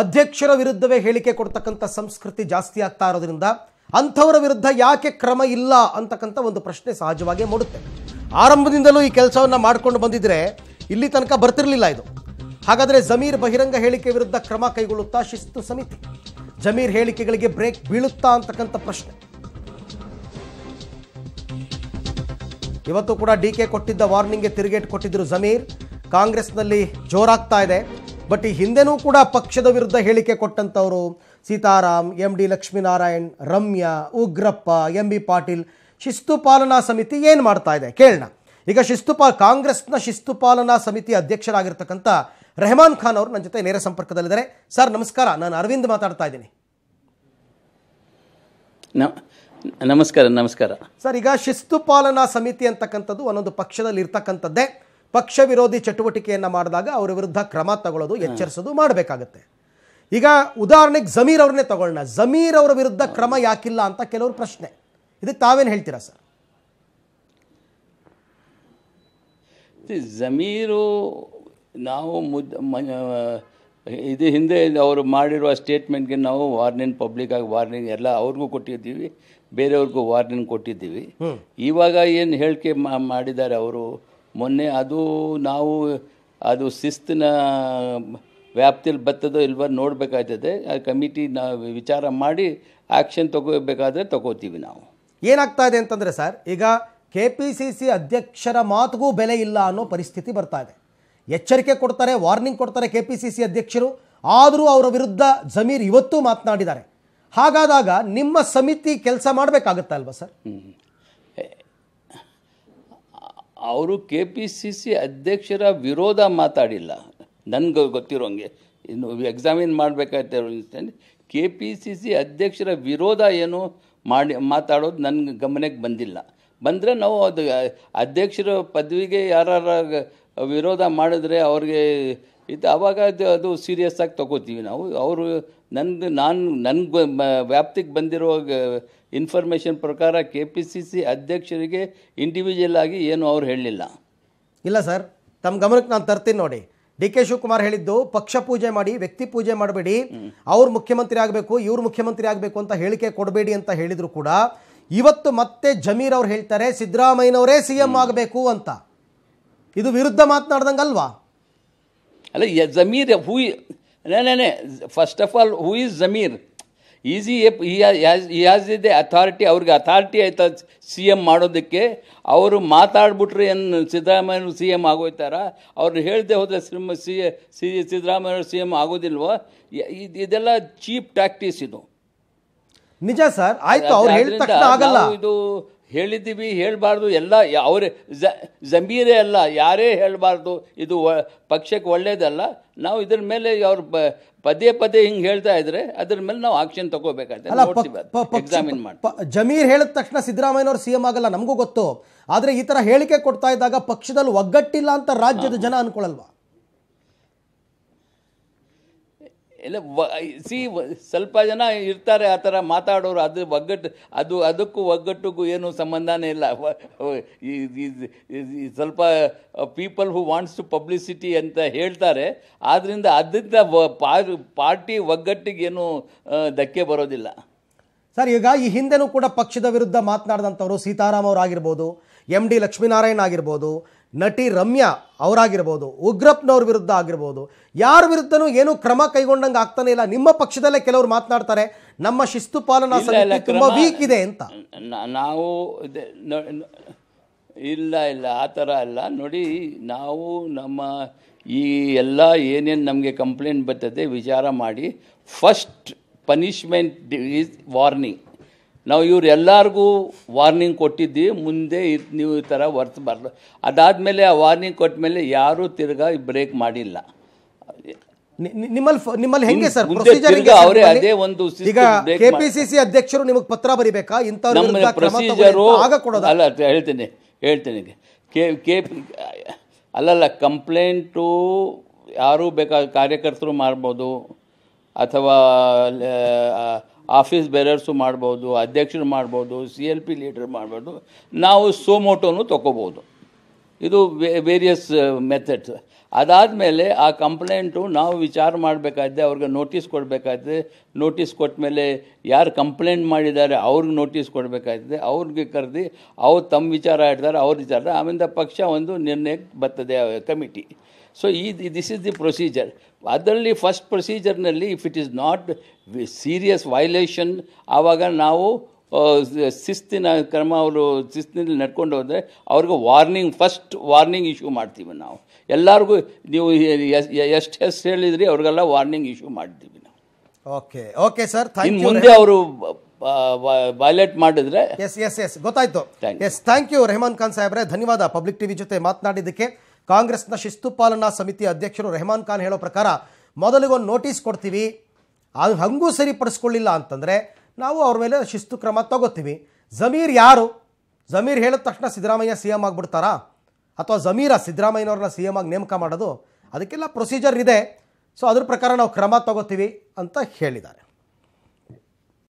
ಅಧ್ಯಕ್ಷರ ವಿರುದ್ಧವೇ ಹೇಳಿಕೆ ಕೊಡ್ತಕ್ಕಂಥ ಸಂಸ್ಕೃತಿ ಜಾಸ್ತಿ ಆಗ್ತಾ ಇರೋದ್ರಿಂದ ಅಂಥವರ ವಿರುದ್ಧ ಯಾಕೆ ಕ್ರಮ ಇಲ್ಲ ಅಂತಕ್ಕಂಥ ಒಂದು ಪ್ರಶ್ನೆ ಸಹಜವಾಗಿ ಮೂಡುತ್ತೆ ಆರಂಭದಿಂದಲೂ ಈ ಕೆಲಸವನ್ನು ಮಾಡಿಕೊಂಡು ಬಂದಿದ್ರೆ ಇಲ್ಲಿ ತನಕ ಬರ್ತಿರಲಿಲ್ಲ ಇದು ಹಾಗಾದರೆ ಜಮೀರ್ ಬಹಿರಂಗ ಹೇಳಿಕೆ ವಿರುದ್ಧ ಕ್ರಮ ಕೈಗೊಳ್ಳುತ್ತಾ ಶಿಸ್ತು ಸಮಿತಿ ಜಮೀರ್ ಹೇಳಿಕೆಗಳಿಗೆ ಬ್ರೇಕ್ ಬೀಳುತ್ತಾ ಅಂತಕ್ಕಂಥ ಪ್ರಶ್ನೆ ಇವತ್ತು ಕೂಡ ಡಿ ಕೆ ಕೊಟ್ಟಿದ್ದ ವಾರ್ನಿಂಗ್ಗೆ ತಿರುಗೇಟು ಕೊಟ್ಟಿದ್ದರು ಜಮೀರ್ ಕಾಂಗ್ರೆಸ್ನಲ್ಲಿ ಜೋರಾಗ್ತಾ ಇದೆ ಬಟ್ ಈ ಹಿಂದೆನೂ ಕೂಡ ಪಕ್ಷದ ವಿರುದ್ಧ ಹೇಳಿಕೆ ಕೊಟ್ಟಂಥವರು Sitaram M D Lakshminarayan Ramya Ugrappa M B Patil ಶಿಸ್ತು ಪಾಲನಾ ಸಮಿತಿ ಏನು ಮಾಡ್ತಾ ಇದೆ ಕೇಳೋಣ ಈಗ ಶಿಸ್ತು ಪಾ ಕಾಂಗ್ರೆಸ್ನ ಶಿಸ್ತು ಪಾಲನಾ ಸಮಿತಿ ಅಧ್ಯಕ್ಷರಾಗಿರ್ತಕ್ಕಂಥ ರೆಹಮಾನ್ ಖಾನ್ ಅವರು ನನ್ನ ಜೊತೆ ನೇರ ಸಂಪರ್ಕದಲ್ಲಿದ್ದಾರೆ ಸರ್ ನಮಸ್ಕಾರ ನಾನು ಅರವಿಂದ್ ಮಾತಾಡ್ತಾ ಇದ್ದೀನಿ ನಮಸ್ಕಾರ ನಮಸ್ಕಾರ ಸರ್ ಈಗ ಶಿಸ್ತು ಪಾಲನಾ ಸಮಿತಿ ಅಂತಕ್ಕಂಥದ್ದು ಒಂದೊಂದು ಪಕ್ಷದಲ್ಲಿ ಇರ್ತಕ್ಕಂಥದ್ದೇ ಪಕ್ಷ ವಿರೋಧಿ ಚಟುವಟಿಕೆಯನ್ನು ಮಾಡಿದಾಗ ಅವರ ವಿರುದ್ಧ ಕ್ರಮ ತಗೊಳ್ಳೋದು ಎಚ್ಚರಿಸೋದು ಮಾಡಬೇಕಾಗತ್ತೆ ಈಗ ಉದಾಹರಣೆಗೆ ಜಮೀರ್ ಅವ್ರನ್ನೇ ತಗೊಳ್ಳೋಣ ಜಮೀರ್ ಅವರ ವಿರುದ್ಧ ಕ್ರಮ ಯಾಕಿಲ್ಲ ಅಂತ ಕೆಲವರು ಪ್ರಶ್ನೆ ಇದಕ್ಕೆ ತಾವೇನು ಹೇಳ್ತೀರಾ ಸರ್ ಜಮೀರು ನಾವು ಮುದ್ ಇದು ಹಿಂದೆ ಅವರು ಮಾಡಿರುವ ಸ್ಟೇಟ್ಮೆಂಟ್ಗೆ ನಾವು ವಾರ್ನಿಂಗ್ ಪಬ್ಲಿಕ್ ಆಗಿ ವಾರ್ನಿಂಗ್ ಎಲ್ಲ ಅವ್ರಿಗೂ ಕೊಟ್ಟಿದ್ದೀವಿ ಬೇರೆಯವ್ರಿಗೂ ವಾರ್ನಿಂಗ್ ಕೊಟ್ಟಿದ್ದೀವಿ ಇವಾಗ ಏನು ಹೇಳಿಕೆ ಮಾಡಿದ್ದಾರೆ ಅವರು ಮೊನ್ನೆ ಅದು ನಾವು ಅದು ಶಿಸ್ತಿನ ವ್ಯಾಪ್ತಿಯಲ್ಲಿ ಬರ್ತದೋ ಇಲ್ವೋ ನೋಡಬೇಕಾಗ್ತದೆ ಆ ಕಮಿಟಿ ನಾವು ವಿಚಾರ ಮಾಡಿ ಆ್ಯಕ್ಷನ್ ತಗೋಬೇಕಾದ್ರೆ ತಗೋತೀವಿ ನಾವು ಏನಾಗ್ತಾ ಇದೆ ಅಂತಂದರೆ ಸರ್ ಈಗ ಕೆ ಪಿ ಸಿ ಸಿ ಅಧ್ಯಕ್ಷರ ಮಾತುಗೂ ಬೆಲೆ ಇಲ್ಲ ಅನ್ನೋ ಪರಿಸ್ಥಿತಿ ಬರ್ತಾ ಇದೆ ಎಚ್ಚರಿಕೆ ಕೊಡ್ತಾರೆ ವಾರ್ನಿಂಗ್ ಕೊಡ್ತಾರೆ ಕೆ ಪಿ ಸಿ ಸಿ ಅಧ್ಯಕ್ಷರು ಆದರೂ ಅವರ ವಿರುದ್ಧ ಜಮೀರ್ ಇವತ್ತು ಮಾತನಾಡಿದ್ದಾರೆ ಹಾಗಾದಾಗ ನಿಮ್ಮ ಸಮಿತಿ ಕೆಲಸ ಮಾಡಬೇಕಾಗತ್ತಲ್ವ ಸರ್ ಅವರು ಕೆ ಪಿ ಸಿ ಸಿ ಅಧ್ಯಕ್ಷರ ವಿರೋಧ ಮಾತಾಡಿಲ್ಲ ನನಗೆ ಗೊತ್ತಿರೋಂಗೆ ಇನ್ನು ಎಕ್ಸಾಮಿನ್ ಮಾಡಬೇಕಾಯ್ತು ಕೆ ಪಿ ಸಿ ಸಿ ಅಧ್ಯಕ್ಷರ ವಿರೋಧ ಏನು ಮಾಡಿ ಮಾತಾಡೋದು ನನಗೆ ಗಮನಕ್ಕೆ ಬಂದಿಲ್ಲ ಬಂದರೆ ನಾವು ಅದು ಅಧ್ಯಕ್ಷರ ಪದವಿಗೆ ಯಾರು ವಿರೋಧ ಮಾಡಿದ್ರೆ ಅವ್ರಿಗೆ ಇದು ಆವಾಗ ಅದು ಅದು ಸೀರಿಯಸ್ ಆಗಿ ತೊಗೋತೀವಿ ನಾವು ಅವರು ನನಗೆ ನಾನು ನನಗೆ ವ್ಯಾಪ್ತಿಗೆ ಬಂದಿರೋ ಇನ್ಫಾರ್ಮೇಷನ್ ಪ್ರಕಾರ ಕೆ ಪಿ ಸಿ ಸಿ ಅಧ್ಯಕ್ಷರಿಗೆ ಇಂಡಿವಿಜುವಲ್ ಆಗಿ ಏನು ಅವ್ರು ಹೇಳಲಿಲ್ಲ ಇಲ್ಲ ಸರ್ ತಮ್ಮ ಗಮನಕ್ಕೆ ನಾನು ತರ್ತೀನಿ ನೋಡಿ ಡಿ ಕೆ ಶಿವಕುಮಾರ್ ಹೇಳಿದ್ದು ಪಕ್ಷ ಪೂಜೆ ಮಾಡಿ ವ್ಯಕ್ತಿ ಪೂಜೆ ಮಾಡಬೇಡಿ ಅವ್ರು ಮುಖ್ಯಮಂತ್ರಿ ಆಗಬೇಕು ಇವ್ರು ಮುಖ್ಯಮಂತ್ರಿ ಆಗಬೇಕು ಅಂತ ಹೇಳಿಕೆ ಕೊಡಬೇಡಿ ಅಂತ ಹೇಳಿದ್ರು ಕೂಡ ಇವತ್ತು ಮತ್ತೆ ಜಮೀರ್ ಅವ್ರು ಹೇಳ್ತಾರೆ ಸಿದ್ದರಾಮಯ್ಯನವರೇ ಸಿ ಎಂ ಆಗಬೇಕು ಅಂತ ಇದು ವಿರುದ್ಧ ಮಾತನಾಡ್ದಂಗೆ ಅಲ್ವಾ ಅಲ್ಲ ಜಮೀರ್ ಹೂ ನೇ first of all who is Zameer is he has ಇದೆ ಅಥಾರಿಟಿ ಅವ್ರಿಗೆ ಅಥಾರಿಟಿ ಆಯ್ತಾ ಸಿ ಎಮ್ ಮಾಡೋದಕ್ಕೆ ಅವರು ಮಾತಾಡ್ಬಿಟ್ರೆ ಏನು ಸಿದ್ದರಾಮಯ್ಯವ್ರು ಸಿ ಎಮ್ ಆಗೋಯ್ತಾರ ಅವ್ರು ಹೇಳ್ದೆ ಹೋದರೆ ಸಿಮ್ ಸಿ ಸಿ ಸಿದ್ದರಾಮಯ್ಯವ್ರು ಸಿ ಎಮ್ ಆಗೋದಿಲ್ವೋ ಇದೆಲ್ಲ ಚೀಪ್ ಟ್ಯಾಕ್ಟೀಸ್ ಇದು ನಿಜ ಸರ್ ಆಯ್ತು ಅವ್ರು ಹೇಳಿದ ಇದು ಹೇಳಿದ್ದೀವಿ ಹೇಳಬಾರ್ದು ಎಲ್ಲ ಅವರೇ ಜಮೀರೇ ಅಲ್ಲ ಯಾರೇ ಹೇಳಬಾರ್ದು ಇದು ಪಕ್ಷಕ್ಕೆ ಒಳ್ಳೆಯದಲ್ಲ ನಾವು ಇದ್ರ ಮೇಲೆ ಅವ್ರು ಪದೇ ಪದೇ ಹಿಂಗೆ ಹೇಳ್ತಾ ಇದ್ರೆ ಅದ್ರ ಮೇಲೆ ನಾವು ಆಕ್ಷನ್ ತಗೋಬೇಕಾಗ್ತದೆ ಎಕ್ಸಾಮಿನ್ ಮಾಡಿ ಜಮೀರ್ ಹೇಳಿದ ತಕ್ಷಣ ಸಿದ್ದರಾಮಯ್ಯನವರು ಸಿ ಎಂ ಆಗಲ್ಲ ನಮಗೂ ಗೊತ್ತು ಆದರೆ ಈ ಥರ ಹೇಳಿಕೆ ಕೊಡ್ತಾ ಇದ್ದಾಗ ಪಕ್ಷದಲ್ಲಿ ಒಗ್ಗಟ್ಟಿಲ್ಲ ಅಂತ ರಾಜ್ಯದ ಜನ ಅನ್ಕೊಳ್ಳಲ್ವಾ ಎಲ್ಲ ಸಿ ಸ್ವಲ್ಪ ಜನ ಇರ್ತಾರೆ ಆ ಥರ ಮಾತಾಡೋರು ಅದು ಒಗ್ಗಟ್ಟು ಅದು ಅದಕ್ಕೂ ಒಗ್ಗಟ್ಟಿಗೂ ಏನು ಸಂಬಂಧನೇ ಇಲ್ಲ ಸ್ವಲ್ಪ people who wants to publicity ಅಂತ ಹೇಳ್ತಾರೆ ಆದ್ದರಿಂದ ಅದರಿಂದ ಪಾರ್ಟಿ ಒಗ್ಗಟ್ಟಿಗೇನು ಧಕ್ಕೆ ಬರೋದಿಲ್ಲ ಸರ್ ಈಗ ಈ ಹಿಂದೆನೂ ಕೂಡ ಪಕ್ಷದ ವಿರುದ್ಧ ಮಾತನಾಡಿದಂಥವರು ಸೀತಾರಾಮ್ ಅವರಾಗಿರ್ಬೋದು ಎಮ್ ಡಿ ಲಕ್ಷ್ಮೀನಾರಾಯಣ್ ಆಗಿರ್ಬೋದು ನಟಿ ರಮ್ಯಾ ಅವರಾಗಿರ್ಬೋದು ಉಗ್ರಪ್ಪನವ್ರ ವಿರುದ್ಧ ಆಗಿರ್ಬೋದು ಯಾರ ವಿರುದ್ಧನೂ ಏನೂ ಕ್ರಮ ಕೈಗೊಂಡಂಗೆ ಆಗ್ತಾನೆ ಇಲ್ಲ ನಿಮ್ಮ ಪಕ್ಷದಲ್ಲೇ ಕೆಲವರು ಮಾತನಾಡ್ತಾರೆ ನಮ್ಮ ಶಿಸ್ತು ಪಾಲನಾ ಸಮಿತಿ ತುಂಬ ವೀಕ್ ಇದೆ ಅಂತ ನಾವು ಇಲ್ಲ ಇಲ್ಲ ಆ ಥರ ಅಲ್ಲ ನೋಡಿ ನಾವು ನಮ್ಮ ಈ ಎಲ್ಲ ಏನೇನು ನಮಗೆ ಕಂಪ್ಲೇಂಟ್ ಬರ್ತದೆ ವಿಚಾರ ಮಾಡಿ ಫಸ್ಟ್ ಪನಿಷ್ಮೆಂಟ್ ಈಸ್ ವಾರ್ನಿಂಗ್ ನಾವು ಇವ್ರು ಎಲ್ಲರಿಗೂ ವಾರ್ನಿಂಗ್ ಕೊಟ್ಟಿದ್ದೀವಿ ಮುಂದೆ ನೀವು ಈ ಥರ ವರ್ತಿಸಬಾರ್ದು ಅದಾದಮೇಲೆ ಆ ವಾರ್ನಿಂಗ್ ಕೊಟ್ಟ ಮೇಲೆ ಯಾರೂ ತಿರ್ಗಾ ಬ್ರೇಕ್ ಮಾಡಿಲ್ಲ ನಿಮ್ಮಲ್ಲಿ ನಿಮ್ಮಲ್ಲಿ ಹೆಂಗೆ ಸರ್ ಅವರೇ ಅದೇ ಒಂದು ಈಗ ಕೆಪಿಸಿಸಿ ಅಧ್ಯಕ್ಷರು ನಿಮಗೆ ಪತ್ರ ಬರಿಬೇಕಾ ಇಂಥವ್ರ ಪ್ರೊಸೀಜರು ಅಲ್ಲ ಹೇಳ್ತೀನಿ ಹೇಳ್ತೀನಿ ಕೆ ಕೆ ಅಲ್ಲಲ್ಲ ಕಂಪ್ಲೇಂಟು ಯಾರು ಬೇಕಾದ ಕಾರ್ಯಕರ್ತರು ಮಾಡ್ಬೋದು ಅಥವಾ ಆಫೀಸ್ ಬೇರರ್ಸು ಮಾಡ್ಬೋದು ಅಧ್ಯಕ್ಷರು ಮಾಡ್ಬೋದು ಸಿ ಎಲ್ ಪಿ ಲೀಡರ್ ಮಾಡ್ಬೋದು ನಾವು ಸೋಮೋಟೋನು ತೊಗೋಬೋದು ಇದು ವೇರಿಯಸ್ ಮೆಥಡ್ಸ್ ಅದಾದಮೇಲೆ ಆ ಕಂಪ್ಲೇಂಟು ನಾವು ವಿಚಾರ ಮಾಡಬೇಕಾದ್ರೆ ಅವ್ರಿಗೆ ನೋಟಿಸ್ ಕೊಡಬೇಕಾಯ್ತದೆ ನೋಟಿಸ್ ಕೊಟ್ಟ ಮೇಲೆ ಯಾರು ಕಂಪ್ಲೇಂಟ್ ಮಾಡಿದ್ದಾರೆ ಅವ್ರಿಗೆ ನೋಟಿಸ್ ಕೊಡಬೇಕಾಯ್ತದೆ ಅವ್ರಿಗೆ ಕರೆದು ಅವ್ರು ತಮ್ಮ ವಿಚಾರ ಇಡ್ತಾರೆ ಅವ್ರ ವಿಚಾರ ಆಮೇಲೆ ಪಕ್ಷ ಒಂದು ನಿರ್ಣಯಕ್ಕೆ ಬರ್ತದೆ ಕಮಿಟಿ ಸೊ ಈ ದಿಸ್ ಇಸ್ ದಿ ಪ್ರೊಸೀಜರ್ ಅದರಲ್ಲಿ ಫಸ್ಟ್ ಪ್ರೊಸೀಜರ್ನಲ್ಲಿ if it is not serious violation ಆವಾಗ ನಾವು ಶಿಸ್ತಿನ ಕ್ರಮ ಅವರು ಶಿಸ್ತಿನಲ್ಲಿ ನಡ್ಕೊಂಡು ಹೋದರೆ ಅವ್ರಿಗೆ ವಾರ್ನಿಂಗ್ ಫಸ್ಟ್ ವಾರ್ನಿಂಗ್ ಇಶ್ಯೂ ಮಾಡ್ತೀವಿ ನಾವು ಎಲ್ಲರಿಗೂ ನೀವು ಎಷ್ಟು ಎಸ್ ಹೇಳಿದ್ರಿ ಅವ್ರಿಗೆಲ್ಲ ವಾರ್ನಿಂಗ್ ಇಶ್ಯೂ ಮಾಡ್ತೀವಿ ನಾವು ಓಕೆ ಓಕೆ ಸರ್ ಮುಂದೆ ಅವರು ವೈಲೇಟ್ ಮಾಡಿದ್ರೆ ಎಸ್ ಎಸ್ ಎಸ್ ಗೊತ್ತಾಯ್ತು yes thank you Rehman Khan ಸಾಹೇಬ್ರೆ ಧನ್ಯವಾದ ಪಬ್ಲಿಕ್ ಟಿವಿ ಜೊತೆ ಮಾತನಾಡಿದ್ದಕ್ಕೆ ಕಾಂಗ್ರೆಸ್ನ ಶಿಸ್ತು ಪಾಲನಾ ಸಮಿತಿ ಅಧ್ಯಕ್ಷರು ರೆಹಮಾನ್ ಖಾನ್ ಹೇಳೋ ಪ್ರಕಾರ ಮೊದಲಿಗೊಂದು ನೋಟಿಸ್ ಕೊಡ್ತೀವಿ ಅದು ಹಂಗೂ ಸರಿಪಡಿಸ್ಕೊಳ್ಳಿಲ್ಲ ಅಂತಂದರೆ ನಾವು ಅವ್ರ ಮೇಲೆ ಶಿಸ್ತು ಕ್ರಮ ತಗೋತೀವಿ ಜಮೀರ್ ಯಾರು ಜಮೀರ್ ಹೇಳಿದ ತಕ್ಷಣ ಸಿದ್ದರಾಮಯ್ಯ ಸಿ ಎಮ್ ಆಗಿಬಿಡ್ತಾರಾ ಅಥವಾ ಜಮೀರ ಸಿದ್ದರಾಮಯ್ಯನವ್ರನ್ನ ಸಿ ಎಮ್ ಆಗಿ ನೇಮಕ ಮಾಡೋದು ಅದಕ್ಕೆಲ್ಲ ಪ್ರೊಸೀಜರ್ ಇದೆ ಸೊ ಅದ್ರ ಪ್ರಕಾರ ನಾವು ಕ್ರಮ ತಗೋತೀವಿ ಅಂತ ಹೇಳಿದ್ದಾರೆ